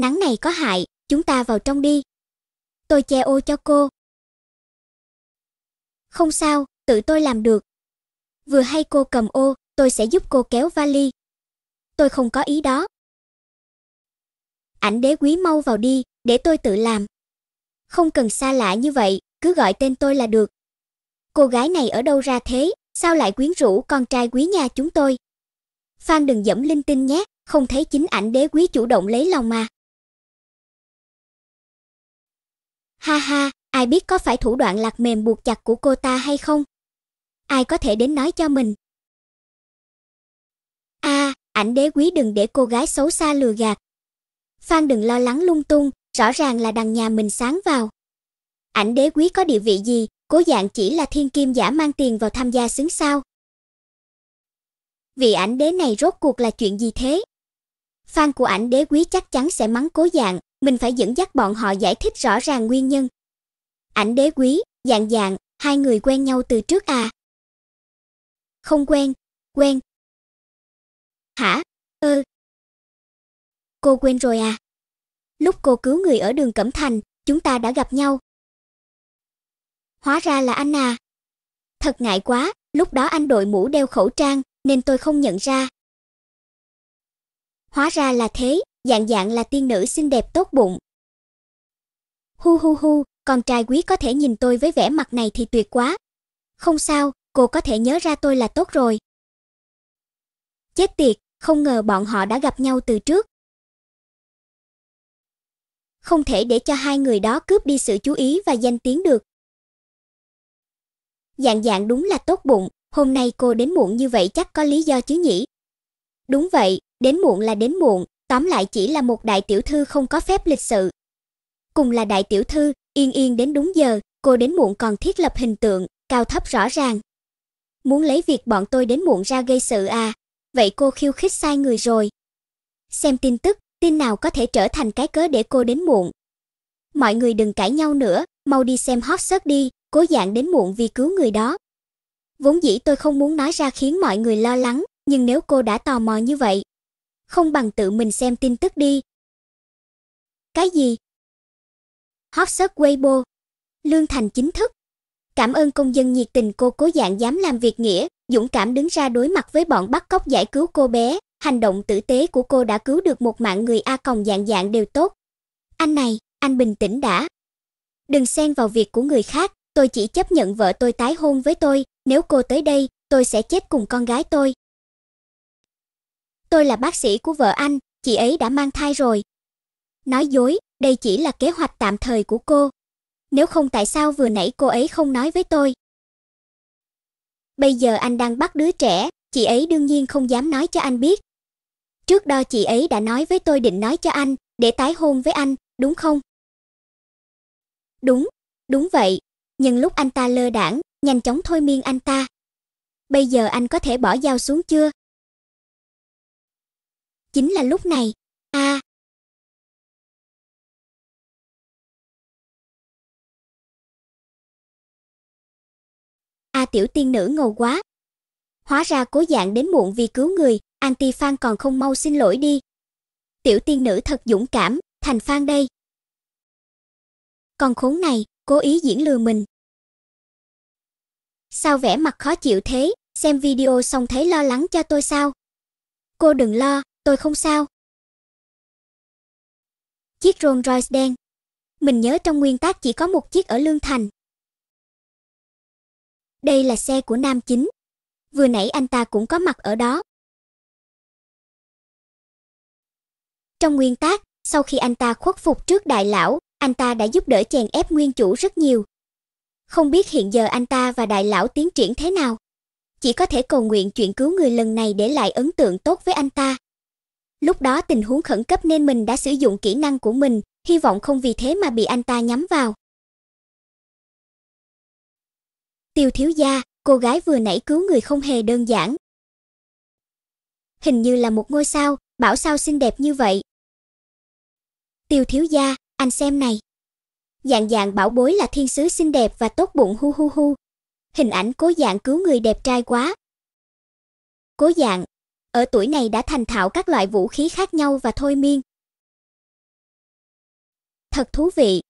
nắng này có hại, chúng ta vào trong đi. Tôi che ô cho cô. Không sao, tự tôi làm được. Vừa hay cô cầm ô, tôi sẽ giúp cô kéo vali. Tôi không có ý đó. Ảnh đế quý mau vào đi, để tôi tự làm. Không cần xa lạ như vậy, cứ gọi tên tôi là được. Cô gái này ở đâu ra thế, sao lại quyến rũ con trai quý nhà chúng tôi? Phan đừng dẫm linh tinh nhé, không thấy chính ảnh đế quý chủ động lấy lòng mà. Ha ha, ai biết có phải thủ đoạn lạc mềm buộc chặt của cô ta hay không? Ai có thể đến nói cho mình? A, à, ảnh đế quý đừng để cô gái xấu xa lừa gạt. Phan đừng lo lắng lung tung, rõ ràng là đằng nhà mình sáng vào. Ảnh đế quý có địa vị gì, cố dạng chỉ là thiên kim giả mang tiền vào tham gia xứng sao? Vị ảnh đế này rốt cuộc là chuyện gì thế? Phan của ảnh đế quý chắc chắn sẽ mắng cố dạng, mình phải dẫn dắt bọn họ giải thích rõ ràng nguyên nhân. Ảnh đế quý, dạng dạng, hai người quen nhau từ trước à? Không quen, quen. Hả? Ơ. Ừ. Cô quên rồi à? Lúc cô cứu người ở đường Cẩm Thành, chúng ta đã gặp nhau. Hóa ra là anh à. Thật ngại quá, lúc đó anh đội mũ đeo khẩu trang nên tôi không nhận ra. Hóa ra là thế, dạng dạng là tiên nữ xinh đẹp tốt bụng. Hu hu hu, con trai quý có thể nhìn tôi với vẻ mặt này thì tuyệt quá. Không sao, cô có thể nhớ ra tôi là tốt rồi. Chết tiệt, không ngờ bọn họ đã gặp nhau từ trước. Không thể để cho hai người đó cướp đi sự chú ý và danh tiếng được. Dạng dạng đúng là tốt bụng, hôm nay cô đến muộn như vậy chắc có lý do chứ nhỉ? Đúng vậy, đến muộn là đến muộn, tóm lại chỉ là một đại tiểu thư không có phép lịch sự. Cùng là đại tiểu thư, Yên Yên đến đúng giờ, cô đến muộn còn thiết lập hình tượng, cao thấp rõ ràng. Muốn lấy việc bọn tôi đến muộn ra gây sự à? Vậy cô khiêu khích sai người rồi. Xem tin tức, tin nào có thể trở thành cái cớ để cô đến muộn. Mọi người đừng cãi nhau nữa, mau đi xem hot search đi, cố dạng đến muộn vì cứu người đó. Vốn dĩ tôi không muốn nói ra khiến mọi người lo lắng, nhưng nếu cô đã tò mò như vậy, không bằng tự mình xem tin tức đi. Cái gì? Hot search Weibo. Lương Thành chính thức. Cảm ơn công dân nhiệt tình cô cố dạng dám làm việc nghĩa, dũng cảm đứng ra đối mặt với bọn bắt cóc giải cứu cô bé, hành động tử tế của cô đã cứu được một mạng người a còng dạng dạng đều tốt. Anh này, anh bình tĩnh đã. Đừng xen vào việc của người khác, tôi chỉ chấp nhận vợ tôi tái hôn với tôi, nếu cô tới đây, tôi sẽ chết cùng con gái tôi, tôi là bác sĩ của vợ anh, chị ấy đã mang thai rồi. Nói dối, đây chỉ là kế hoạch tạm thời của cô. Nếu không tại sao vừa nãy cô ấy không nói với tôi? Bây giờ anh đang bắt đứa trẻ, chị ấy đương nhiên không dám nói cho anh biết. Trước đó chị ấy đã nói với tôi định nói cho anh, để tái hôn với anh, đúng không? Đúng, đúng vậy. Nhưng lúc anh ta lơ đảng, nhanh chóng thôi miên anh ta. Bây giờ anh có thể bỏ dao xuống chưa? chính là lúc này a à, a tiểu tiên nữ ngầu quá hóa ra cố dạng đến muộn vì cứu người anti phan còn không mau xin lỗi đi tiểu tiên nữ thật dũng cảm thành phan đây còn khốn này cố ý diễn lừa mình sao vẻ mặt khó chịu thế xem video xong thấy lo lắng cho tôi sao cô đừng lo tôi không sao. Chiếc Rolls Royce đen. Mình nhớ trong nguyên tác chỉ có một chiếc ở Lương Thành. Đây là xe của nam chính. Vừa nãy anh ta cũng có mặt ở đó. Trong nguyên tác, sau khi anh ta khuất phục trước đại lão, anh ta đã giúp đỡ chèn ép nguyên chủ rất nhiều. Không biết hiện giờ anh ta và đại lão tiến triển thế nào. Chỉ có thể cầu nguyện chuyện cứu người lần này để lại ấn tượng tốt với anh ta lúc đó tình huống khẩn cấp nên mình đã sử dụng kỹ năng của mình, hy vọng không vì thế mà bị anh ta nhắm vào. Tiêu thiếu gia, cô gái vừa nãy cứu người không hề đơn giản. Hình như là một ngôi sao, bảo sao xinh đẹp như vậy. Tiêu thiếu gia, anh xem này. Dạng dạng bảo bối là thiên sứ xinh đẹp và tốt bụng hu hu hu. Hình ảnh cố dạng cứu người đẹp trai quá. Cố dạng, ở tuổi này đã thành thạo các loại vũ khí khác nhau và thôi miên. Thật thú vị,